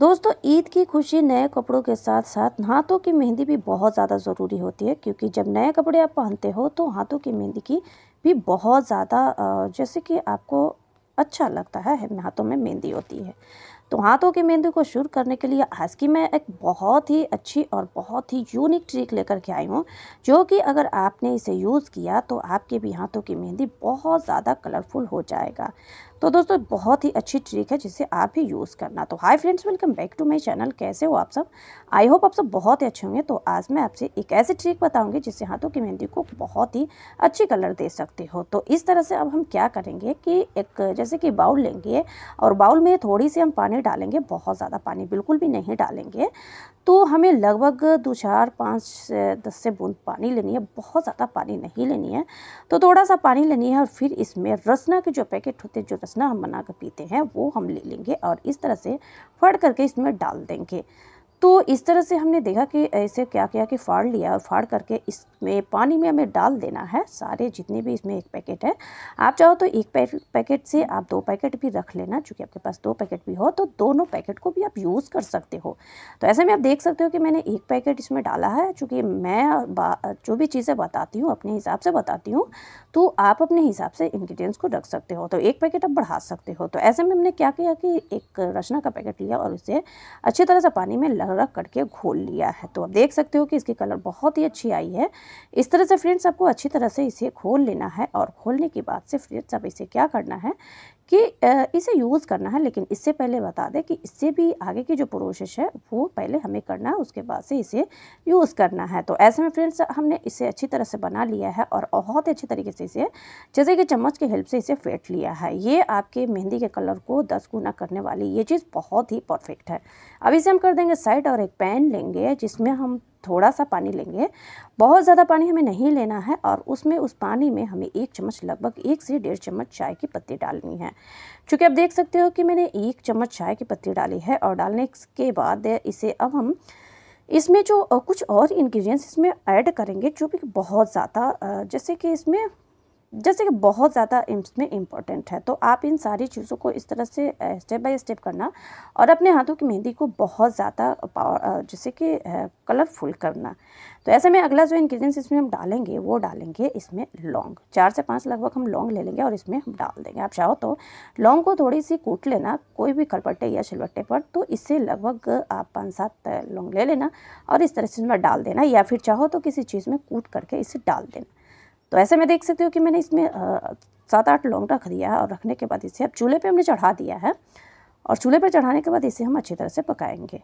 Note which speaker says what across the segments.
Speaker 1: दोस्तों ईद की खुशी नए कपड़ों के साथ साथ हाथों की मेहंदी भी बहुत ज़्यादा ज़रूरी होती है क्योंकि जब नए कपड़े आप पहनते हो तो हाथों की मेहंदी की भी बहुत ज़्यादा जैसे कि आपको अच्छा लगता है हाथों में मेहंदी होती है तो हाथों की मेहंदी को शुरू करने के लिए आज की मैं एक बहुत ही अच्छी और बहुत ही यूनिक ट्रिक लेकर के आई हूँ जो कि अगर आपने इसे यूज़ किया तो आपके भी हाथों की मेहंदी बहुत ज़्यादा कलरफुल हो जाएगा तो दोस्तों बहुत ही अच्छी ट्रिक है जिसे आप भी यूज़ करना तो hi friends welcome back to my channel कैसे हो आप सब आई होप आप सब बहुत ही अच्छे होंगे तो आज मैं आपसे एक ऐसी ट्रिक बताऊंगी जिससे हाथों की मेहंदी को बहुत ही अच्छी कलर दे सकते हो तो इस तरह से अब हम क्या करेंगे कि एक जैसे कि बाउल लेंगे और बाउल में थोड़ी सी हम पानी डालेंगे बहुत ज़्यादा पानी बिल्कुल भी नहीं डालेंगे तो हमें लगभग दो चार पाँच दस से बूंद पानी लेनी है बहुत ज़्यादा पानी नहीं लेनी है तो थोड़ा सा पानी लेनी है और फिर इसमें रसना के जो पैकेट होते हैं जो रसना हम बना कर पीते हैं वो हम ले लेंगे और इस तरह से फट करके इसमें डाल देंगे तो इस तरह से हमने देखा कि ऐसे क्या किया कि फाड़ लिया और फाड़ करके इसमें पानी में हमें डाल देना है सारे जितने भी इसमें एक पैकेट है आप चाहो तो एक पैकेट से आप दो पैकेट भी रख लेना चूँकि आपके पास दो पैकेट भी हो तो दोनों पैकेट को भी आप यूज़ कर सकते हो तो ऐसे में आप देख सकते हो कि मैंने एक पैकेट इसमें डाला है चूँकि मैं जो भी चीज़ें बताती हूँ अपने हिसाब से बताती हूँ तो आप अपने हिसाब से इन्ग्रीडियंट्स को रख सकते हो तो एक पैकेट आप बढ़ा सकते हो तो ऐसे में हमने क्या किया कि एक रचना का पैकेट लिया और उसे अच्छी तरह से पानी में लग रख करके घोल लिया है तो आप देख सकते हो कि इसकी कलर बहुत ही अच्छी आई है इस तरह से फ्रेंड्स आपको अच्छी तरह से इसे घोल लेना है और घोलने के बाद से फ्रेंड्स अब इसे क्या करना है कि इसे यूज़ करना है लेकिन इससे पहले बता दें कि इससे भी आगे की जो प्रोसेस है वो पहले हमें करना है उसके बाद से इसे यूज़ करना है तो ऐसे में फ्रेंड्स हमने इसे अच्छी तरह से बना लिया है और बहुत ही अच्छी तरीके से इसे जैसे कि चम्मच की हेल्प से इसे फेंट लिया है ये आपके मेहंदी के कलर को दस गुना करने वाली ये चीज़ बहुत ही परफेक्ट है अब इसे हम कर देंगे साइड और एक पैन लेंगे जिसमें हम थोड़ा सा पानी लेंगे बहुत ज़्यादा पानी हमें नहीं लेना है और उसमें उस पानी में हमें एक चम्मच लगभग एक से डेढ़ चम्मच चाय की पत्ती डालनी है चूँकि आप देख सकते हो कि मैंने एक चम्मच चाय की पत्ती डाली है और डालने के बाद इसे अब हम इसमें जो कुछ और इंग्रेडिएंट्स इसमें ऐड करेंगे जो भी बहुत ज़्यादा जैसे कि इसमें जैसे कि बहुत ज़्यादा इसमें इम्पॉर्टेंट है तो आप इन सारी चीज़ों को इस तरह से स्टेप बाय स्टेप करना और अपने हाथों की मेहंदी को बहुत ज़्यादा पावर जैसे कि कलरफुल करना तो ऐसे में अगला जो इन्ग्रीडियंट्स इसमें हम डालेंगे वो डालेंगे इसमें लौंग चार से पाँच लगभग हम लौंग ले लेंगे और इसमें हम डाल देंगे आप चाहो तो लौंग को थोड़ी सी कूट लेना कोई भी खलपट्टे या छिलवट्टे पर तो इससे लगभग आप पाँच सात लौंग ले लेना और इस तरह से इसमें डाल देना या फिर चाहो तो किसी चीज़ में कूट करके इसे डाल देना तो ऐसे में देख सकती हूँ कि मैंने इसमें सात आठ लौंग रख दिया है और रखने के बाद इसे अब चूल्हे पर हमने चढ़ा दिया है और चूल्हे पर चढ़ाने के बाद इसे हम अच्छी तरह से पकाएंगे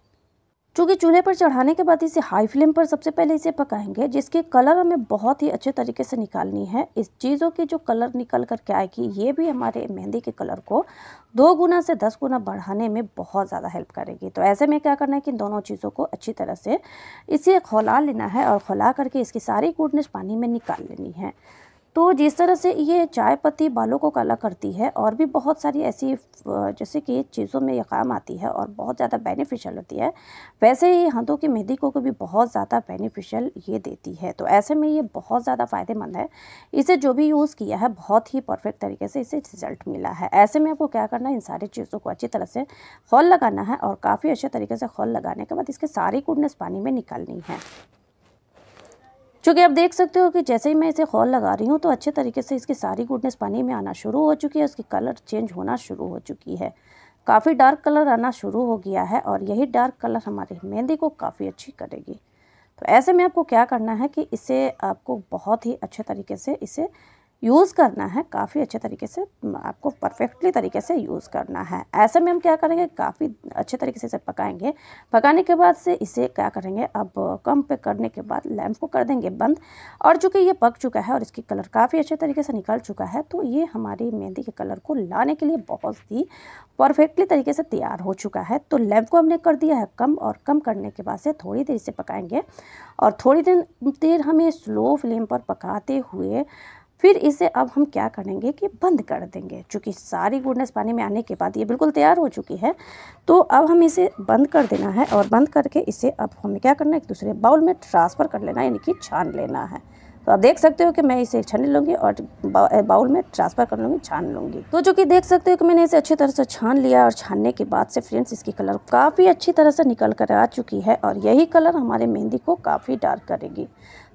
Speaker 1: चूँकि चूल्हे पर चढ़ाने के बाद इसे हाई फ्लेम पर सबसे पहले इसे पकाएंगे जिसके कलर हमें बहुत ही अच्छे तरीके से निकालनी है इस चीज़ों की जो कलर निकल कर के आएगी ये भी हमारे मेहंदी के कलर को दो गुना से दस गुना बढ़ाने में बहुत ज़्यादा हेल्प करेगी तो ऐसे में क्या करना है कि दोनों चीज़ों को अच्छी तरह से इसे खौला लेना है और खौला करके इसकी सारी गुडनेस पानी में निकाल लेनी है तो जिस तरह से ये चाय पत्ती बालों को काला करती है और भी बहुत सारी ऐसी जैसे कि चीज़ों में ये काम आती है और बहुत ज़्यादा बेनिफिशियल होती है वैसे ही हाथों की मेहंदी को भी बहुत ज़्यादा बेनिफिशियल ये देती है तो ऐसे में ये बहुत ज़्यादा फ़ायदेमंद है इसे जो भी यूज़ किया है बहुत ही परफेक्ट तरीके से इसे रिजल्ट मिला है ऐसे में आपको क्या करना है इन सारी चीज़ों को अच्छी तरह से खोल लगाना है और काफ़ी अच्छे तरीके से खोल लगाने के बाद इसके सारी गुडनेस पानी में निकालनी है चूँकि आप देख सकते हो कि जैसे ही मैं इसे खोल लगा रही हूँ तो अच्छे तरीके से इसकी सारी गुडनेस पानी में आना शुरू हो चुकी है उसकी कलर चेंज होना शुरू हो चुकी है काफ़ी डार्क कलर आना शुरू हो गया है और यही डार्क कलर हमारी मेहंदी को काफ़ी अच्छी करेगी तो ऐसे में आपको क्या करना है कि इसे आपको बहुत ही अच्छे तरीके से इसे यूज़ करना है काफ़ी अच्छे तरीके से आपको परफेक्टली तरीके से यूज़ करना है ऐसे में हम क्या करेंगे काफ़ी अच्छे तरीके से इसे पकाएंगे पकाने के बाद से इसे क्या करेंगे अब कम पे करने के बाद लैंप को कर देंगे बंद और चूँकि ये पक चुका है और इसकी कलर काफ़ी अच्छे तरीके से निकल चुका है तो ये हमारी मेहंदी के कलर को लाने के लिए बहुत ही परफेक्टली तरीके से तैयार हो चुका है तो लैम्प को हमने कर दिया है कम और कम करने के बाद से थोड़ी देर इसे पकाएँगे और थोड़ी देर देर हमें स्लो फ्लेम पर पकाते हुए फिर इसे अब हम क्या करेंगे कि बंद कर देंगे चूँकि सारी गुडनेस पानी में आने के बाद ये बिल्कुल तैयार हो चुकी है तो अब हम इसे बंद कर देना है और बंद करके इसे अब हमें क्या करना है एक दूसरे बाउल में ट्रांसफ़र कर लेना है यानी कि छान लेना है तो आप देख सकते हो कि मैं इसे छान लूँगी और बाउल में ट्रांसफ़र कर लूँगी छान लूँगी तो जो कि देख सकते हो कि मैंने इसे अच्छी तरह से छान लिया और छानने के बाद से फ्रेंड्स इसकी कलर काफ़ी अच्छी तरह से निकल कर आ चुकी है और यही कलर हमारे मेहंदी को काफ़ी डार्क करेगी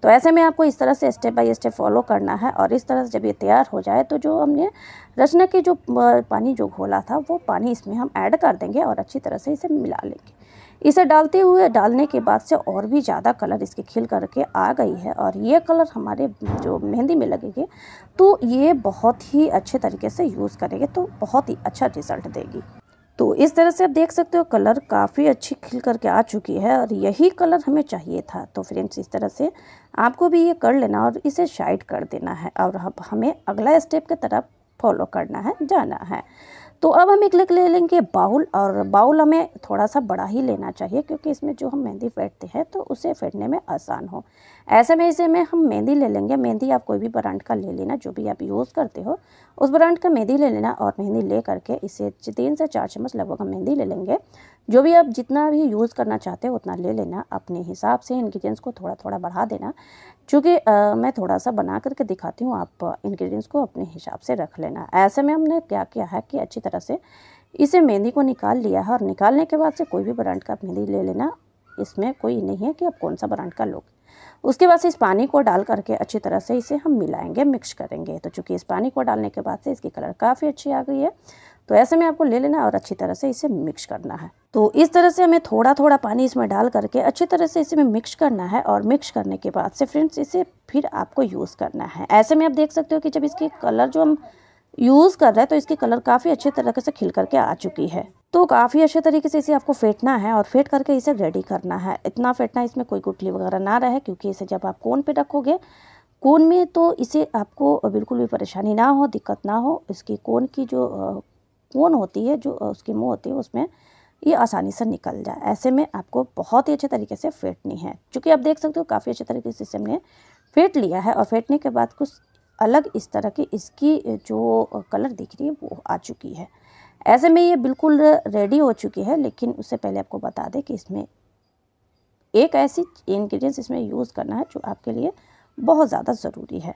Speaker 1: तो ऐसे में आपको इस तरह से स्टेप बाय स्टेप फॉलो करना है और इस तरह से जब ये तैयार हो जाए तो जो हमने रचना के जो पानी जो घोला था वो पानी इसमें हम ऐड कर देंगे और अच्छी तरह से इसे मिला लेंगे इसे डालते हुए डालने के बाद से और भी ज़्यादा कलर इसके खिल करके आ गई है और ये कलर हमारे जो मेहंदी में लगेंगे तो ये बहुत ही अच्छे तरीके से यूज़ करेंगे तो बहुत ही अच्छा रिज़ल्ट देगी तो इस तरह से आप देख सकते हो कलर काफ़ी अच्छी खिल करके आ चुकी है और यही कलर हमें चाहिए था तो फ्रेंड्स इस तरह से आपको भी ये कर लेना और इसे शाइड कर देना है और अब हमें अगला स्टेप की तरफ फॉलो करना है जाना है तो अब हम एक लग ले लेंगे बाउल और बाउल हमें थोड़ा सा बड़ा ही लेना चाहिए क्योंकि इसमें जो हम मेहंदी फेंटते हैं तो उसे फेंटने में आसान हो ऐसे में इसे में हम मेहंदी ले लेंगे मेहंदी आप कोई भी ब्रांड का ले लेना जो भी आप यूज़ करते हो उस ब्रांड का मेहंदी ले लेना और मेहंदी ले करके इसे तीन से चार चम्मच लगभग हम मेहंदी ले लेंगे जो भी आप जितना भी यूज़ करना चाहते हो उतना ले लेना अपने हिसाब से इन्ग्रीडियंट्स को थोड़ा थोड़ा बढ़ा देना चूँकि मैं थोड़ा सा बना करके दिखाती हूँ आप इंग्रेडिएंट्स को अपने हिसाब से रख लेना ऐसे में हमने क्या किया है कि अच्छी तरह से इसे मेहंदी को निकाल लिया है और निकालने के बाद से कोई भी ब्रांड का मेहंदी ले लेना इसमें कोई नहीं है कि आप कौन सा ब्रांड का लोग उसके बाद से इस पानी को डाल करके अच्छी तरह से इसे हम मिलाएंगे मिक्स करेंगे तो चूँकि इस पानी को डालने के बाद से इसकी कलर काफ़ी अच्छी आ गई है तो ऐसे में आपको ले लेना और अच्छी तरह से इसे मिक्स करना है तो इस तरह से हमें थोड़ा थोड़ा पानी इसमें डाल करके अच्छी तरह से इसे में मिक्स करना है और मिक्स करने के बाद से फ्रेंड्स इसे फिर आपको यूज़ करना है ऐसे में आप देख सकते हो कि जब इसके कलर जो हम यूज़ कर रहे हैं तो इसकी कलर काफ़ी अच्छे तरीके से खिल करके आ चुकी है तो काफ़ी अच्छे तरीके से इसे आपको फेंटना है और फेंट करके इसे रेडी करना है इतना फेंटना इसमें कोई गुटली वगैरह ना रहे क्योंकि इसे जब आप कोन पे रखोगे कोन में तो इसे आपको बिल्कुल भी परेशानी ना हो दिक्कत ना हो इसकी कोन की जो कोन होती है जो उसकी मुँह होती है उसमें ये आसानी से निकल जाए ऐसे में आपको बहुत ही अच्छे तरीके से फेंटनी है चूँकि आप देख सकते हो काफ़ी अच्छे तरीके से इसे हमने फेंट लिया है और फेंटने के बाद कुछ अलग इस तरह की इसकी जो कलर दिख रही है वो आ चुकी है ऐसे में ये बिल्कुल रेडी हो चुकी है लेकिन उससे पहले आपको बता दें कि इसमें एक ऐसी इन्ग्रीडियंट्स इसमें यूज़ करना है जो आपके लिए बहुत ज़्यादा ज़रूरी है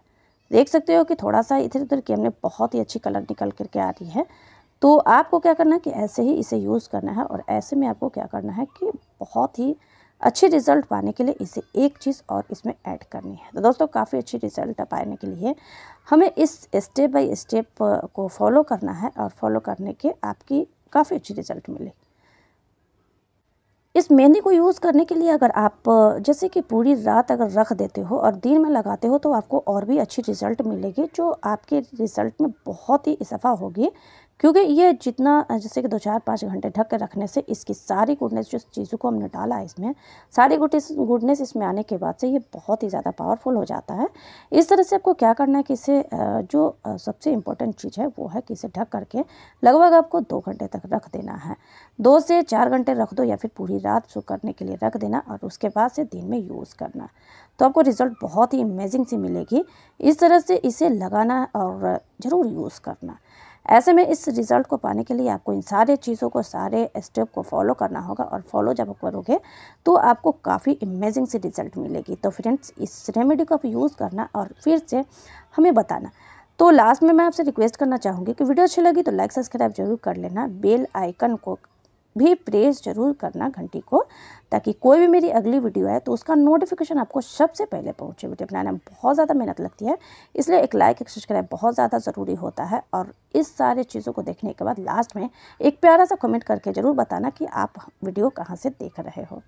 Speaker 1: देख सकते हो कि थोड़ा सा इधर उधर की हमने बहुत ही अच्छी कलर निकल करके आ रही है तो आपको क्या करना है कि ऐसे ही इसे यूज़ करना है और ऐसे में आपको क्या करना है कि बहुत ही अच्छे रिज़ल्ट पाने के लिए इसे एक चीज़ और इसमें ऐड करनी है तो दोस्तों काफ़ी अच्छे रिज़ल्ट पाने के लिए हमें इस स्टेप बाय स्टेप को फॉलो करना है और फॉलो करने के आपकी काफ़ी अच्छी रिज़ल्ट मिलेगी इस मेहंदी को यूज़ करने के लिए अगर आप जैसे कि पूरी रात अगर रख देते हो और दिन में लगाते हो तो आपको और भी अच्छी रिज़ल्ट मिलेगी जो आपके रिज़ल्ट में बहुत ही इजाफा होगी क्योंकि ये जितना जैसे कि दो चार पाँच घंटे ढक के रखने से इसकी सारी गुडनेस जो चीज़ों को हमने डाला है इसमें सारी गुडनेस गुडनेस इसमें आने के बाद से ये बहुत ही ज़्यादा पावरफुल हो जाता है इस तरह से आपको क्या करना है कि इसे जो सबसे इम्पोर्टेंट चीज़ है वो है कि इसे ढक करके लगभग आपको दो घंटे तक रख देना है दो से चार घंटे रख दो या फिर पूरी रात सूख करने के लिए रख देना और उसके बाद से दिन में यूज़ करना तो आपको रिज़ल्ट बहुत ही अमेजिंग सी मिलेगी इस तरह से इसे लगाना और ज़रूर यूज़ करना ऐसे में इस रिज़ल्ट को पाने के लिए आपको इन सारे चीज़ों को सारे स्टेप को फॉलो करना होगा और फॉलो जब करोगे तो आपको काफ़ी अमेजिंग सी रिज़ल्ट मिलेगी तो फ्रेंड्स इस रेमेडी को आप यूज़ करना और फिर से हमें बताना तो लास्ट में मैं आपसे रिक्वेस्ट करना चाहूँगी कि वीडियो अच्छी लगी तो लाइक सब्सक्राइब जरूर कर लेना बेल आइकन को भी प्रेस जरूर करना घंटी को ताकि कोई भी मेरी अगली वीडियो है तो उसका नोटिफिकेशन आपको सबसे पहले पहुंचे वीडियो बनाने में बहुत ज़्यादा मेहनत लगती है इसलिए एक लाइक एक सब्सक्राइब बहुत ज़्यादा ज़रूरी होता है और इस सारे चीज़ों को देखने के बाद लास्ट में एक प्यारा सा कमेंट करके ज़रूर बताना कि आप वीडियो कहाँ से देख रहे हो